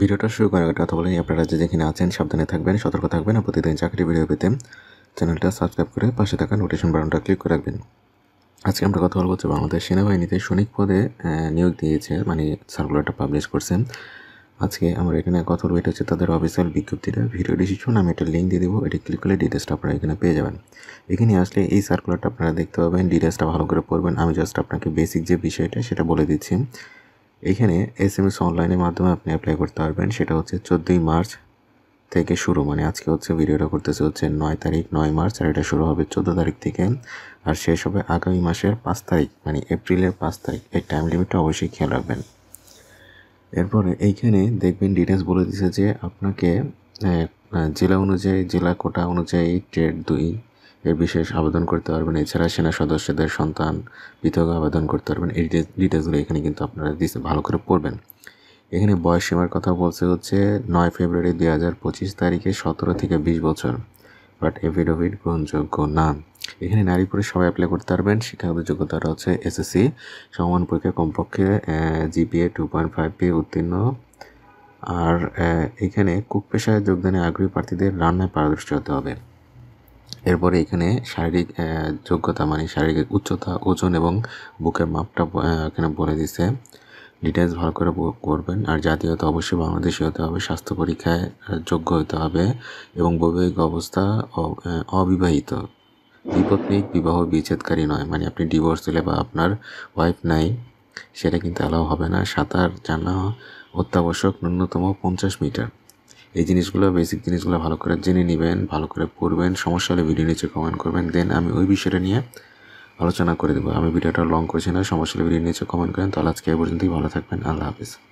ভিডিওটা শুরু করার কথা বলেই আপনারা যে যেখানে আছেন সাবধানে থাকবেন সতর্ক থাকবেন আর প্রতিদিন চাকরি ভিডিও পেতে চ্যানেলটা সাবস্ক্রাইব করে পাশে থাকা নোটিশন বাটনটা ক্লিক করে রাখবেন আজকে আমরা কথা বলবো যে বাংলাদেশ সেনাবাহিনীতে সৈনিক পদে নিয়োগ দিয়েছে মানে সার্কুলারটা পাবলিশ করছে আজকে আমরা এখানে কথা বলবো এটা হচ্ছে তাদের অফিসিয়াল বিজ্ঞপ্তিটা ভিডিও ডিসিশন আমি একটা লিঙ্ক দিয়ে দেবো এটা ক্লিক করলে ডিটেলসটা আপনারা এখানে পেয়ে যাবেন এখানে আসলে এই সার্কুলারটা আপনারা দেখতে পাবেন ডিটেলসটা ভালো করে পড়বেন আমি জাস্ট আপনাকে বেসিক যে বিষয়টা সেটা বলে দিচ্ছি এখানে এস এম এস অনলাইনের মাধ্যমে আপনি অ্যাপ্লাই করতে পারবেন সেটা হচ্ছে চোদ্দোই মার্চ থেকে শুরু মানে আজকে হচ্ছে ভিডিওটা করতেছে হচ্ছে নয় তারিখ নয় মার্চ আর এটা শুরু হবে চোদ্দো তারিখ থেকে আর শেষ হবে আগামী মাসের পাঁচ তারিখ মানে এপ্রিলের পাঁচ তারিখ এই টাইম লিমিটটা অবশ্যই খেয়াল রাখবেন এরপরে এইখানে দেখবেন ডিটেলস বলে দিছে যে আপনাকে জেলা অনুযায়ী জেলা কোটা অনুযায়ী ট্রেড দুই এর বিশেষ আবেদন করতে পারবেন এছাড়া সেনা সদস্যদের সন্তান পৃথক আবেদন করতে পারবেন এই ডিটেলসগুলো এখানে কিন্তু আপনারা দিচ্ছে ভালো করে পড়বেন এখানে বয়স সীমার কথা বলছে হচ্ছে নয় ফেব্রুয়ারি দুই হাজার পঁচিশ তারিখে সতেরো থেকে বিশ বছর বাট এফিডেভিট গ্রহণযোগ্য না এখানে নারী পুরুষ সবাই অ্যাপ্লাই করতে পারবেন শিক্ষাগত যোগ্যতাটা হচ্ছে এসএসসি সমান পরীক্ষা কমপক্ষে জিপিএ টু পয়েন্ট ফাইভ পি উত্তীর্ণ আর এখানে কুক পেশায় যোগদানে আগ্রহী প্রার্থীদের রান্নায় পারদর্শী হতে হবে এরপরে এখানে শারীরিক যোগ্যতা মানে শারীরিক উচ্চতা ওজন এবং বুকের মাপটা এখানে বলে দিছে ডিটেলস ভালো করে করবেন আর জাতীয়তা অবশ্যই বাংলাদেশি হতে হবে স্বাস্থ্য পরীক্ষায় যোগ্য হতে হবে এবং বৈবাহিক অবস্থা অবিবাহিত বিপত্নিক বিবাহ বিচ্ছেদকারী নয় মানে আপনি ডিভোর্স দিলে বা আপনার ওয়াইফ নাই সেটা কিন্তু অ্যালাউ হবে না সাঁতার জানা অত্যাবশ্যক ন্যূনতম পঞ্চাশ মিটার এই জিনিসগুলো বেসিক জিনিসগুলো ভালো করে জেনে নেবেন ভালো করে পড়বেন সমস্যা হলে ভিডিও নিচে কমেন্ট করবেন দেন আমি ওই বিষয়টা নিয়ে আলোচনা করে দেবো আমি ভিডিওটা লং করছি না সমস্যা হলে ভিডিও নিচে কমেন্ট করেন তাহলে আজকে এ পর্যন্তই ভালো থাকবেন আল্লাহ হাফিজ